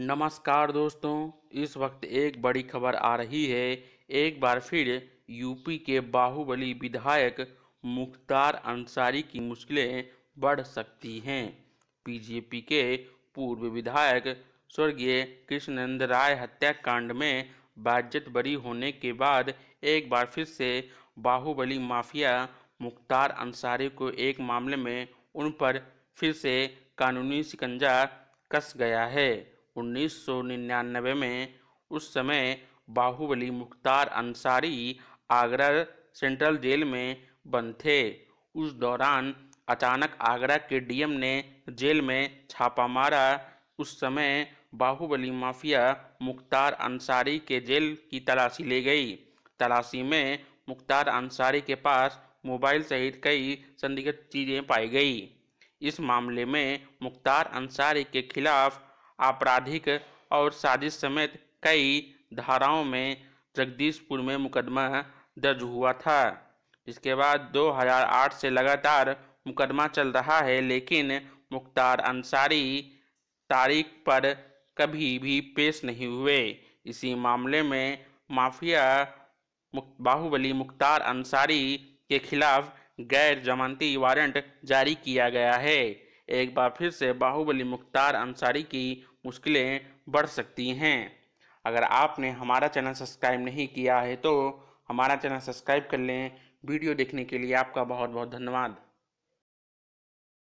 नमस्कार दोस्तों इस वक्त एक बड़ी खबर आ रही है एक बार फिर यूपी के बाहुबली विधायक मुख्तार अंसारी की मुश्किलें बढ़ सकती हैं बीजेपी के पूर्व विधायक स्वर्गीय कृष्णनंद राय हत्याकांड में बाजत बरी होने के बाद एक बार फिर से बाहुबली माफिया मुख्तार अंसारी को एक मामले में उन पर फिर से कानूनी शिकंजा कस गया है 1999 में उस समय बाहुबली मुख्तार अंसारी आगरा सेंट्रल जेल में बंद थे उस दौरान अचानक आगरा के डीएम ने जेल में छापा मारा उस समय बाहुबली माफिया मुख्तार अंसारी के जेल की तलाशी ले गई तलाशी में मुख्तार अंसारी के पास मोबाइल सहित कई संदिग्ध चीज़ें पाई गई इस मामले में मुख्तार अंसारी के खिलाफ आपराधिक और साजिश समेत कई धाराओं में जगदीशपुर में मुकदमा दर्ज हुआ था इसके बाद 2008 से लगातार मुकदमा चल रहा है लेकिन मुख्तार अंसारी तारीख पर कभी भी पेश नहीं हुए इसी मामले में माफिया बाहुबली मुख्तार अंसारी के खिलाफ गैर जमानती वारंट जारी किया गया है एक बार फिर से बाहुबली मुख्तार अंसारी की मुश्किलें बढ़ सकती हैं अगर आपने हमारा चैनल सब्सक्राइब नहीं किया है तो हमारा चैनल सब्सक्राइब कर लें वीडियो देखने के लिए आपका बहुत बहुत धन्यवाद